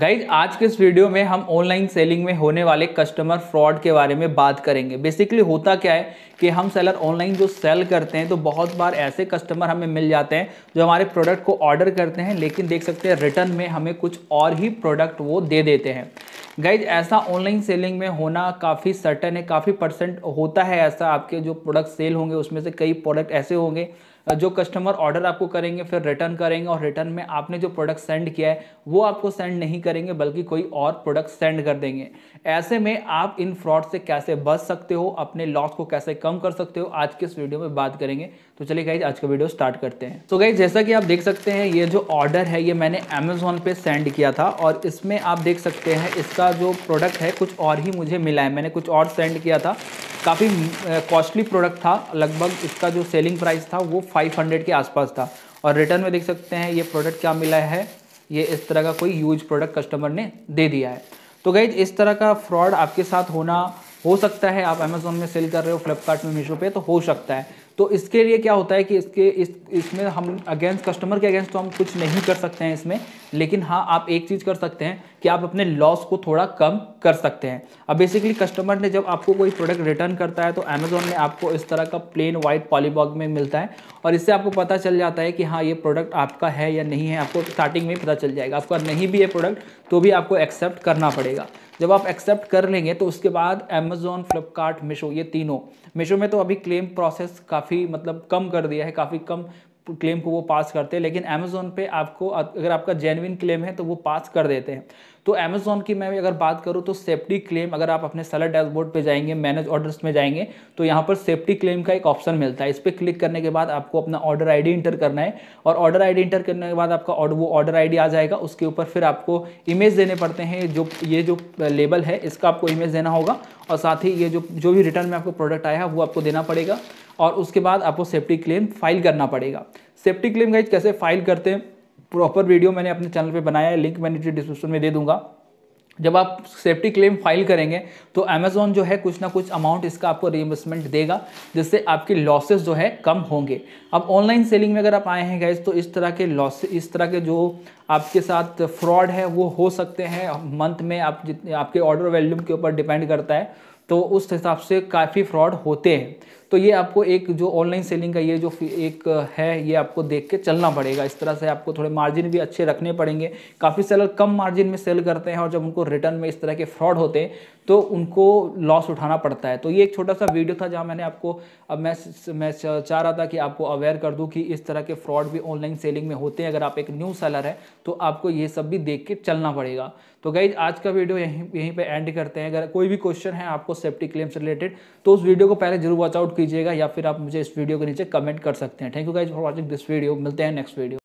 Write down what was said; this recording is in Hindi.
गाइज आज के इस वीडियो में हम ऑनलाइन सेलिंग में होने वाले कस्टमर फ्रॉड के बारे में बात करेंगे बेसिकली होता क्या है कि हम सेलर ऑनलाइन जो सेल करते हैं तो बहुत बार ऐसे कस्टमर हमें मिल जाते हैं जो हमारे प्रोडक्ट को ऑर्डर करते हैं लेकिन देख सकते हैं रिटर्न में हमें कुछ और ही प्रोडक्ट वो दे देते हैं गाइज ऐसा ऑनलाइन सेलिंग में होना काफ़ी सर्टन है काफ़ी परसेंट होता है ऐसा आपके जो प्रोडक्ट सेल होंगे उसमें से कई प्रोडक्ट ऐसे होंगे जो कस्टमर ऑर्डर आपको करेंगे फिर रिटर्न करेंगे और रिटर्न में आपने जो प्रोडक्ट सेंड किया है वो आपको सेंड नहीं करेंगे बल्कि कोई और प्रोडक्ट सेंड कर देंगे ऐसे में आप इन फ्रॉड से कैसे बच सकते हो अपने लॉस को कैसे कम कर सकते हो आज के इस वीडियो में बात करेंगे तो चलिए गाइज आज का वीडियो स्टार्ट करते हैं तो गाइज जैसा कि आप देख सकते हैं ये जो ऑर्डर है ये मैंने अमेजोन पे सेंड किया था और इसमें आप देख सकते हैं इसका का जो प्रोडक्ट है कुछ और ही मुझे मिला है मैंने कुछ और सेंड किया था काफ़ी कॉस्टली प्रोडक्ट था लगभग इसका जो सेलिंग प्राइस था वो 500 के आसपास था और रिटर्न में देख सकते हैं ये प्रोडक्ट क्या मिला है ये इस तरह का कोई यूज प्रोडक्ट कस्टमर ने दे दिया है तो गई इस तरह का फ्रॉड आपके साथ होना हो सकता है आप अमेजोन में सेल कर रहे हो फ्लिपकार्ट में मीशो पे तो हो सकता है तो इसके लिए क्या होता है कि इसके इस इसमें हम अगेंस्ट कस्टमर के अगेंस्ट तो हम कुछ नहीं कर सकते हैं इसमें लेकिन हाँ आप एक चीज़ कर सकते हैं कि आप अपने लॉस को थोड़ा कम कर सकते हैं अब बेसिकली कस्टमर ने जब आपको कोई प्रोडक्ट रिटर्न करता है तो अमेजोन में आपको इस तरह का प्लेन वाइट पॉलीबॉग में मिलता है और इससे आपको पता चल जाता है कि हाँ ये प्रोडक्ट आपका है या नहीं है आपको स्टार्टिंग में पता चल जाएगा आपका नहीं भी है प्रोडक्ट तो भी आपको एक्सेप्ट करना पड़ेगा जब आप एक्सेप्ट कर लेंगे तो उसके बाद अमेजोन फ्लिपकार्ट मीशो ये तीनों मीशो में तो अभी क्लेम प्रोसेस काफ़ी मतलब कम कर दिया है काफ़ी कम क्लेम को वो पास करते हैं लेकिन अमेजोन पे आपको अगर आपका जेनविन क्लेम है तो वो पास कर देते हैं तो अमेजोन की मैं अगर बात करूँ तो सेफ्टी क्लेम अगर आप अपने सेलर डैशबोर्ड पे जाएंगे मैनेज ऑर्डर्स में जाएंगे तो यहाँ पर सेफ्टी क्लेम का एक ऑप्शन मिलता है इस पर क्लिक करने के बाद आपको अपना ऑर्डर आईडी इंटर करना है और ऑर्डर आईडी इंटर करने के बाद आपका वो ऑर्डर आईडी आ जाएगा उसके ऊपर फिर आपको इमेज देने पड़ते हैं जो ये जो लेबल है इसका आपको इमेज देना होगा और साथ ही ये जो जो भी रिटर्न में आपको प्रोडक्ट आया है वो आपको देना पड़ेगा और उसके बाद आपको सेफ्टी क्लेम फाइल करना पड़ेगा सेफ्टी क्लेम गाइज कैसे फाइल करते हैं प्रॉपर वीडियो मैंने अपने चैनल पे बनाया है लिंक मैंने डिस्क्रिप्शन में दे दूंगा जब आप सेफ्टी क्लेम फाइल करेंगे तो अमेजोन जो है कुछ ना कुछ अमाउंट इसका आपको रीइम्बर्समेंट देगा जिससे आपके लॉसेस जो है कम होंगे अब ऑनलाइन सेलिंग में अगर आप आए हैं गैस तो इस तरह के लॉस इस तरह के जो आपके साथ फ्रॉड है वो हो सकते हैं मंथ में आप जितने आपके ऑर्डर वैल्यूम के ऊपर डिपेंड करता है तो उस हिसाब से काफ़ी फ्रॉड होते हैं तो ये आपको एक जो ऑनलाइन सेलिंग का ये जो एक है ये आपको देख के चलना पड़ेगा इस तरह से आपको थोड़े मार्जिन भी अच्छे रखने पड़ेंगे काफ़ी सेलर कम मार्जिन में सेल करते हैं और जब उनको रिटर्न में इस तरह के फ्रॉड होते हैं तो उनको लॉस उठाना पड़ता है तो ये एक छोटा सा वीडियो था जहाँ मैंने आपको अब मैं मैं चाह रहा था कि आपको अवेयर कर दूँ कि इस तरह के फ्रॉड भी ऑनलाइन सेलिंग में होते हैं अगर आप एक न्यू सेलर हैं तो आपको ये सब भी देख के चलना पड़ेगा तो गाइज आज का वीडियो यहीं यहीं पर एंड करते हैं अगर कोई भी क्वेश्चन है आपको आपको सेफ्टी क्लेम से रिलेटेड तो उस वीडियो को पहले जरूर वॉचआउट कीजिएगा या फिर आप मुझे इस वीडियो के नीचे कमेंट कर सकते हैं thank you guys for watching this video मिलते हैं नेक्स्ट वीडियो